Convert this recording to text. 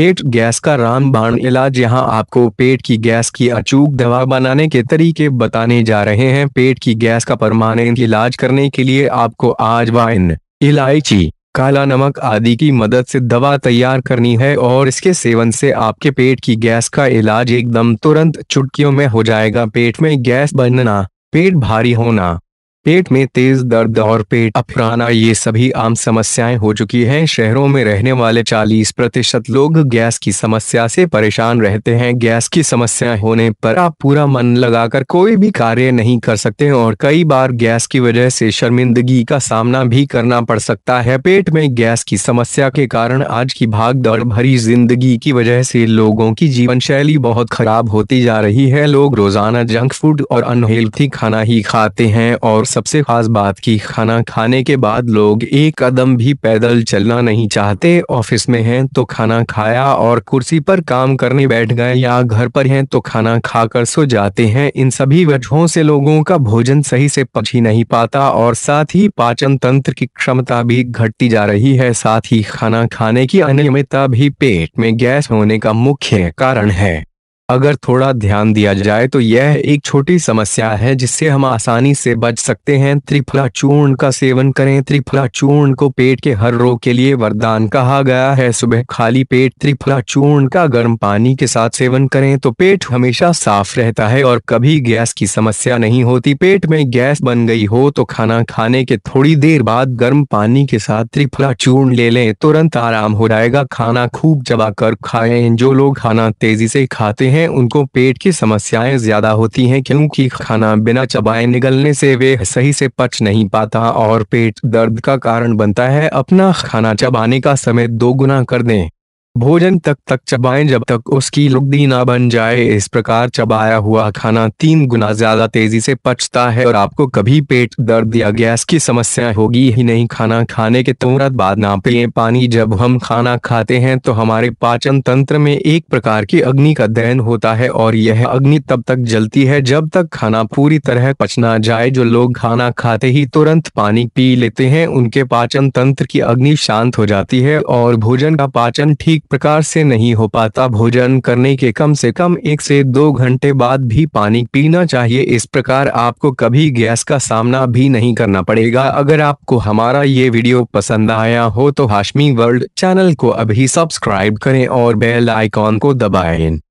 पेट gas का रामबाण इलाज यहां आपको पेट की गैस की अचूक दवा बनाने के तरीके बताने जा रहे हैं पेट की गैस का परमानेंट इलाज करने के लिए आपको आज वाइन इलायची काला नमक आदि की मदद से दवा तैयार करनी है और इसके सेवन से आपके पेट की गैस का इलाज एकदम तुरंत चुटकियों में हो जाएगा पेट में गैस बनना पेट भारी होना पेट में तेज दर्द और पेट अपराना ये सभी आम समस्याएं हो चुकी हैं शहरों में रहने वाले 40 प्रतिशत लोग गैस की समस्या से परेशान रहते हैं गैस की समस्या होने पर आप पूरा मन लगाकर कोई भी कार्य नहीं कर सकते और कई बार गैस की वजह से शर्मिंदगी का सामना भी करना पड़ सकता है पेट में गैस की समस्या के कारण आज की भाग दौड़ भरी जिंदगी की वजह से लोगों की जीवन शैली बहुत खराब होती जा रही है लोग रोजाना जंक फूड और अनहेल्थी खाना ही खाते हैं और सबसे खास बात कि खाना खाने के बाद लोग एक कदम भी पैदल चलना नहीं चाहते ऑफिस में हैं तो खाना खाया और कुर्सी पर काम करने बैठ गए या घर पर हैं तो खाना खाकर सो जाते हैं इन सभी वजहों से लोगों का भोजन सही से पच ही नहीं पाता और साथ ही पाचन तंत्र की क्षमता भी घटती जा रही है साथ ही खाना खाने की अनियमितता भी पेट में गैस होने का मुख्य कारण है अगर थोड़ा ध्यान दिया जाए तो यह एक छोटी समस्या है जिससे हम आसानी से बच सकते हैं त्रिफला चूर्ण का सेवन करें त्रिफला चूर्ण को पेट के हर रोग के लिए वरदान कहा गया है सुबह खाली पेट त्रिफला चूर्ण का गर्म पानी के साथ सेवन करें तो पेट हमेशा साफ रहता है और कभी गैस की समस्या नहीं होती पेट में गैस बन गई हो तो खाना खाने के थोड़ी देर बाद गर्म पानी के साथ त्रिफला चूर्ण ले लें तुरंत आराम हो जाएगा खाना खूब चबाकर खाएं जो लोग खाना तेजी से खाते हैं हैं उनको पेट की समस्याएं ज्यादा होती हैं क्योंकि खाना बिना चबाए निगलने से वे सही से पच नहीं पाता और पेट दर्द का कारण बनता है अपना खाना चबाने का समय दो गुना कर दें भोजन तक तक चबाएं जब तक उसकी लुगदी ना बन जाए इस प्रकार चबाया हुआ खाना तीन गुना ज्यादा तेजी से पचता है और आपको कभी पेट दर्द या गैस की समस्या होगी ही नहीं खाना खाने के तुरंत बाद ना पिए पानी जब हम खाना खाते हैं तो हमारे पाचन तंत्र में एक प्रकार की अग्नि का दहन होता है और यह अग्नि तब तक जलती है जब तक खाना पूरी तरह पचना जाए जो लोग खाना खाते ही तुरंत पानी पी लेते हैं उनके पाचन तंत्र की अग्नि शांत हो जाती है और भोजन का पाचन ठीक प्रकार से नहीं हो पाता भोजन करने के कम से कम एक से दो घंटे बाद भी पानी पीना चाहिए इस प्रकार आपको कभी गैस का सामना भी नहीं करना पड़ेगा अगर आपको हमारा ये वीडियो पसंद आया हो तो हाशमी वर्ल्ड चैनल को अभी सब्सक्राइब करें और बेल आइकॉन को दबाएं